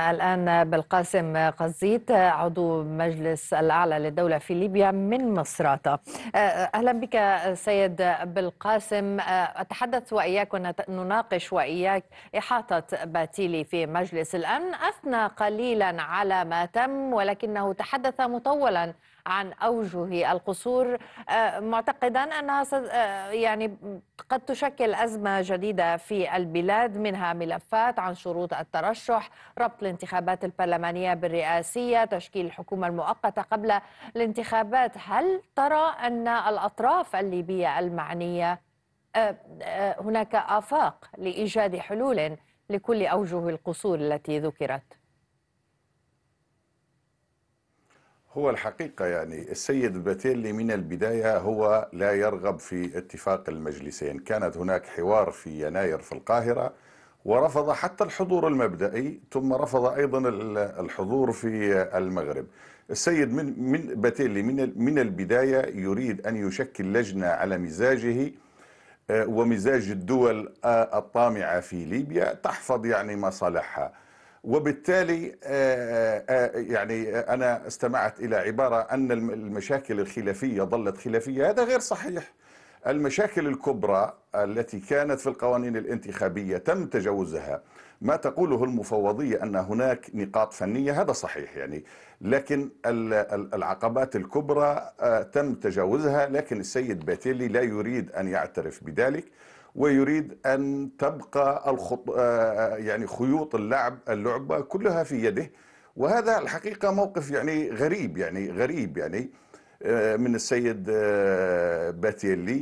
الآن بالقاسم قزيت عضو مجلس الأعلى للدولة في ليبيا من مصراتة أهلا بك سيد بالقاسم آه، أتحدث وإياك ونناقش وإياك إحاطة باتيلي في مجلس الأمن أثنى قليلا على ما تم ولكنه تحدث مطولا عن أوجه القصور آه، معتقدا أنها آه، يعني قد تشكل أزمة جديدة في البلاد منها ملفات عن شروط الترشح ربط الانتخابات البرلمانية بالرئاسية تشكيل الحكومة المؤقتة قبل الانتخابات هل ترى أن الأطراف الليبية المعنية آه، آه، هناك آفاق لإيجاد حلول لكل أوجه القصور التي ذكرت؟ هو الحقيقة يعني السيد باتيلي من البداية هو لا يرغب في اتفاق المجلسين كانت هناك حوار في يناير في القاهرة ورفض حتى الحضور المبدئي ثم رفض أيضا الحضور في المغرب السيد من, من باتيلي من, من البداية يريد أن يشكل لجنة على مزاجه آه، ومزاج الدول آه، الطامعة في ليبيا تحفظ يعني مصالحها وبالتالي آه، آه، آه، يعني أنا استمعت إلى عبارة أن المشاكل الخلافية ظلت خلافية هذا غير صحيح المشاكل الكبرى التي كانت في القوانين الانتخابية تم تجاوزها ما تقوله المفوضية أن هناك نقاط فنية هذا صحيح يعني لكن العقبات الكبرى تم تجاوزها لكن السيد باتيلي لا يريد أن يعترف بذلك ويريد أن تبقى الخط... آه، آه، يعني خيوط اللعب اللعبة كلها في يده وهذا الحقيقة موقف يعني غريب يعني غريب يعني آه، من السيد باتيلي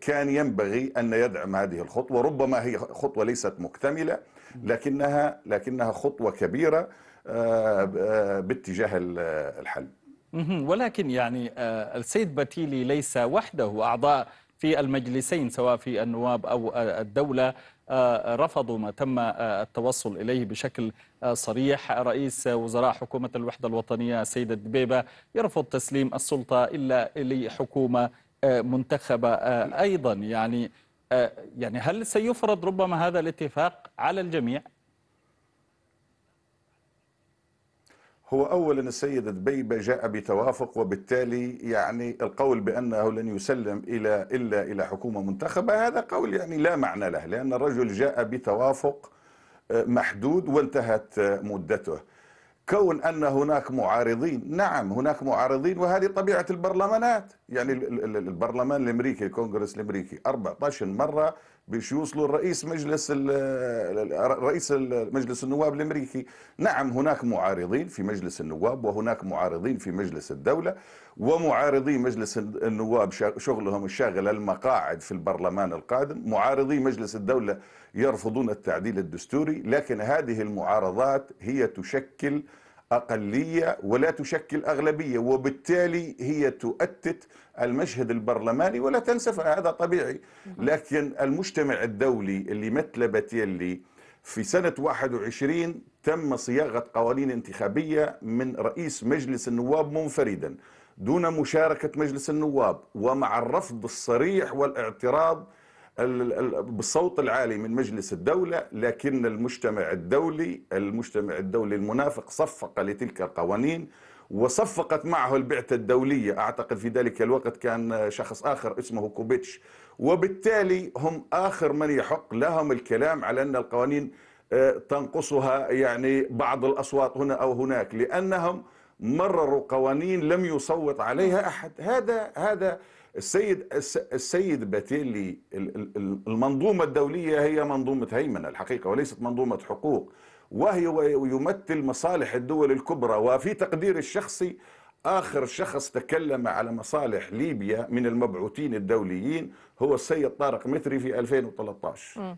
كان ينبغي أن يدعم هذه الخطوة ربما هي خطوة ليست مكتملة لكنها لكنها خطوة كبيرة باتجاه الحل ولكن يعني السيد باتيلي ليس وحده أعضاء في المجلسين سواء في النواب أو الدولة آه، رفضوا ما تم آه، التوصل إليه بشكل آه، صريح رئيس وزراء حكومة الوحدة الوطنية سيد الدبيبة يرفض تسليم السلطة إلا لحكومة منتخبة أيضا يعني يعني هل سيفرض ربما هذا الاتفاق على الجميع هو أولا السيد دبيبة جاء بتوافق وبالتالي يعني القول بأنه لن يسلم إلى إلا إلى حكومة منتخبة هذا قول يعني لا معنى له لأن الرجل جاء بتوافق آه، محدود وانتهت آه، مدته كون ان هناك معارضين نعم هناك معارضين وهذه طبيعه البرلمانات يعني البرلمان الامريكي الكونغرس الامريكي 14 مره باش يوصلوا الرئيس مجلس رئيس مجلس النواب الامريكي نعم هناك معارضين في مجلس النواب وهناك معارضين في مجلس الدوله ومعارضي مجلس النواب شغلهم الشاغل المقاعد في البرلمان القادم معارضي مجلس الدوله يرفضون التعديل الدستوري لكن هذه المعارضات هي تشكل أقلية ولا تشكل أغلبية وبالتالي هي تؤتت المشهد البرلماني ولا تنسى هذا طبيعي لكن المجتمع الدولي اللي مثل باتيلي في سنة 21 تم صياغة قوانين انتخابية من رئيس مجلس النواب منفردا دون مشاركة مجلس النواب ومع الرفض الصريح والاعتراض بالصوت العالي من مجلس الدولة لكن المجتمع الدولي المجتمع الدولي المنافق صفق لتلك القوانين وصفقت معه البعثة الدولية أعتقد في ذلك الوقت كان شخص آخر اسمه كوبيتش وبالتالي هم آخر من يحق لهم الكلام على أن القوانين آه، تنقصها يعني بعض الأصوات هنا أو هناك لأنهم مرروا قوانين لم يصوت عليها أحد هذا هذا السيد السيد باتيلي المنظومه الدوليه هي منظومه هيمنه الحقيقه وليست منظومه حقوق وهي يمثل مصالح الدول الكبرى وفي تقديري الشخصي آخر شخص تكلم على مصالح ليبيا من المبعوثين الدوليين هو السيد طارق متري في 2013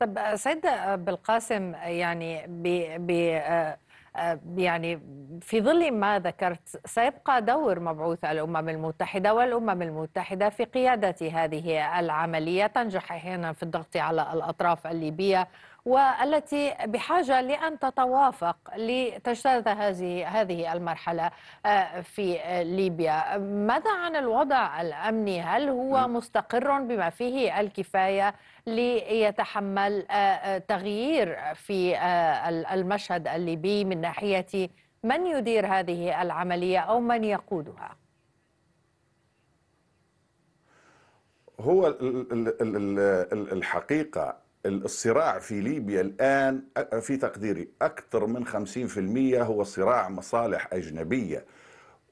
طب سيد بالقاسم يعني ب ب آه، آه، يعني في ظل ما ذكرت سيبقى دور مبعوث الأمم المتحدة والأمم المتحدة في قيادة هذه العملية تنجح أحيانا في الضغط على الأطراف الليبية والتي بحاجه لان تتوافق لتجتاز هذه هذه المرحله آه، في ليبيا ماذا عن الوضع الامني هل هو مستقر بما فيه الكفايه ليتحمل آه، آه، تغيير في المشهد الليبي من ناحيه من يدير هذه العمليه او من يقودها هو الحقيقه الصراع في ليبيا الآن في تقديري أكثر من 50% هو صراع مصالح أجنبية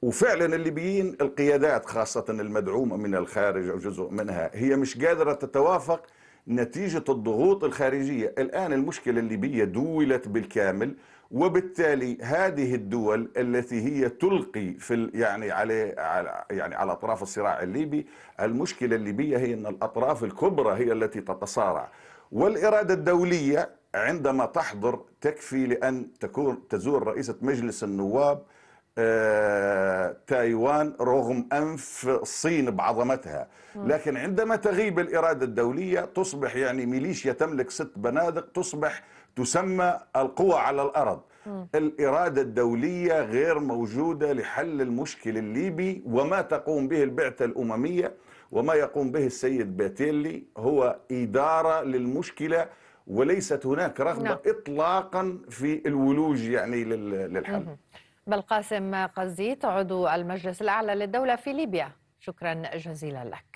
وفعلا الليبيين القيادات خاصة المدعومة من الخارج أو جزء منها هي مش قادرة تتوافق نتيجة الضغوط الخارجية الآن المشكلة الليبية دولت بالكامل وبالتالي هذه الدول التي هي تلقي في يعني على يعني على اطراف الصراع الليبي المشكله الليبيه هي ان الاطراف الكبرى هي التي تتصارع والإرادة الدولية عندما تحضر تكفي لأن تكون تزور رئيسة مجلس النواب آه، تايوان رغم أنف الصين بعظمتها لكن عندما تغيب الإرادة الدولية تصبح يعني ميليشيا تملك ست بنادق تصبح تسمى القوى على الأرض الإرادة الدولية غير موجودة لحل المشكل الليبي وما تقوم به البعثة الأممية وما يقوم به السيد باتيلي هو إدارة للمشكلة وليست هناك رغبة نعم. إطلاقا في الولوج يعني للحل بل قاسم قزيت عضو المجلس الأعلى للدولة في ليبيا شكرا جزيلا لك